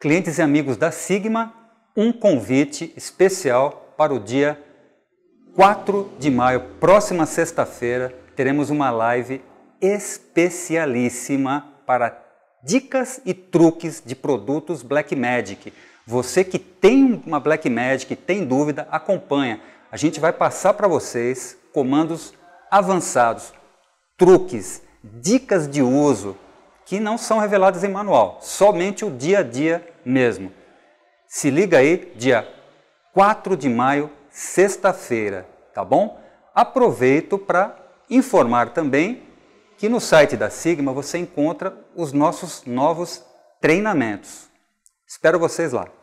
clientes e amigos da Sigma, um convite especial para o dia 4 de maio, próxima sexta-feira, teremos uma live especialíssima para dicas e truques de produtos Blackmagic. Você que tem uma Blackmagic, tem dúvida, acompanha. A gente vai passar para vocês comandos avançados, truques, dicas de uso, que não são reveladas em manual, somente o dia a dia mesmo. Se liga aí, dia 4 de maio, sexta-feira, tá bom? Aproveito para informar também que no site da Sigma você encontra os nossos novos treinamentos. Espero vocês lá.